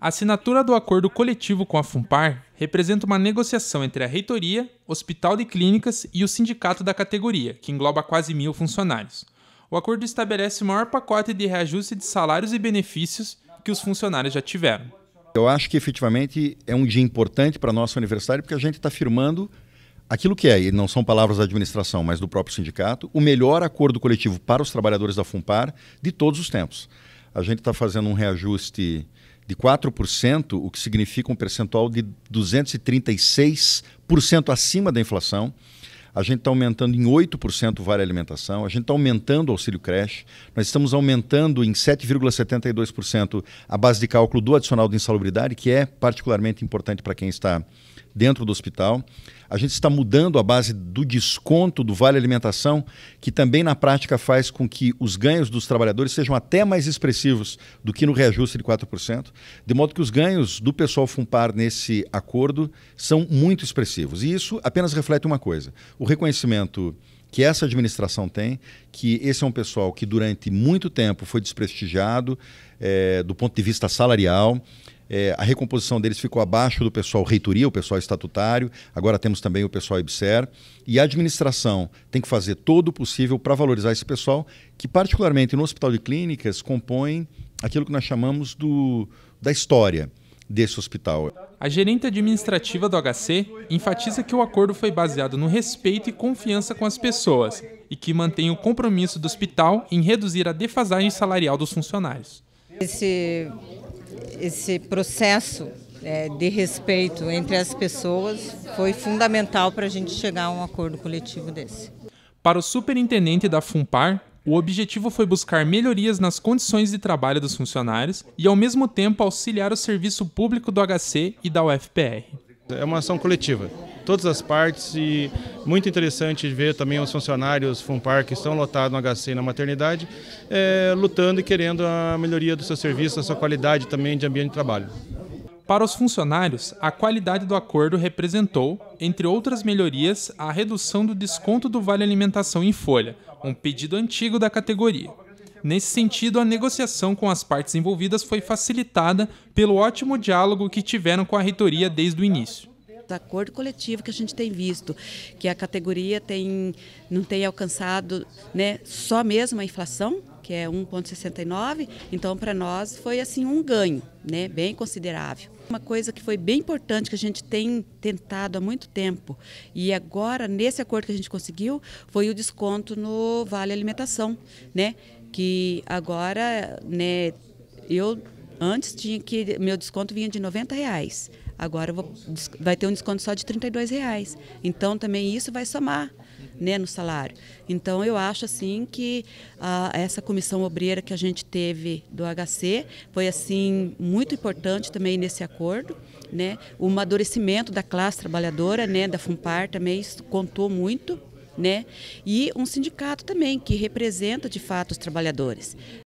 A assinatura do acordo coletivo com a Fumpar representa uma negociação entre a reitoria, hospital de clínicas e o sindicato da categoria, que engloba quase mil funcionários. O acordo estabelece o maior pacote de reajuste de salários e benefícios que os funcionários já tiveram. Eu acho que efetivamente é um dia importante para nosso aniversário porque a gente está firmando aquilo que é, e não são palavras da administração, mas do próprio sindicato, o melhor acordo coletivo para os trabalhadores da Fumpar de todos os tempos. A gente está fazendo um reajuste de 4%, o que significa um percentual de 236% acima da inflação. A gente está aumentando em 8% o vale alimentação, a gente está aumentando o auxílio creche, nós estamos aumentando em 7,72% a base de cálculo do adicional de insalubridade, que é particularmente importante para quem está dentro do hospital. A gente está mudando a base do desconto do vale alimentação, que também na prática faz com que os ganhos dos trabalhadores sejam até mais expressivos do que no reajuste de 4%, de modo que os ganhos do pessoal Fumpar nesse acordo são muito expressivos. E isso apenas reflete uma coisa: o reconhecimento que essa administração tem, que esse é um pessoal que durante muito tempo foi desprestigiado é, do ponto de vista salarial. É, a recomposição deles ficou abaixo do pessoal reitoria, o pessoal estatutário, agora temos também o pessoal IBSER. E a administração tem que fazer todo o possível para valorizar esse pessoal, que, particularmente no Hospital de Clínicas, compõe aquilo que nós chamamos do, da história desse hospital. A gerente administrativa do HC enfatiza que o acordo foi baseado no respeito e confiança com as pessoas e que mantém o compromisso do hospital em reduzir a defasagem salarial dos funcionários. Esse, esse processo é, de respeito entre as pessoas foi fundamental para a gente chegar a um acordo coletivo desse. Para o superintendente da Fumpar o objetivo foi buscar melhorias nas condições de trabalho dos funcionários e, ao mesmo tempo, auxiliar o serviço público do HC e da UFPR. É uma ação coletiva, todas as partes e muito interessante ver também os funcionários Funpar que estão lotados no HC e na maternidade, é, lutando e querendo a melhoria do seu serviço, a sua qualidade também de ambiente de trabalho. Para os funcionários, a qualidade do acordo representou, entre outras melhorias, a redução do desconto do Vale Alimentação em folha, um pedido antigo da categoria. Nesse sentido, a negociação com as partes envolvidas foi facilitada pelo ótimo diálogo que tiveram com a reitoria desde o início do acordo coletivo que a gente tem visto, que a categoria tem, não tem alcançado né, só mesmo a inflação, que é 1,69, então para nós foi assim um ganho, né, bem considerável. Uma coisa que foi bem importante que a gente tem tentado há muito tempo e agora nesse acordo que a gente conseguiu foi o desconto no vale alimentação, né, que agora, né, eu Antes tinha que meu desconto vinha de 90 reais. Agora vou, vai ter um desconto só de 32 reais. Então também isso vai somar né, no salário. Então eu acho assim que ah, essa comissão obreira que a gente teve do HC foi assim muito importante também nesse acordo, né? O amadurecimento da classe trabalhadora, né, da Fumpar também contou muito, né? E um sindicato também que representa de fato os trabalhadores,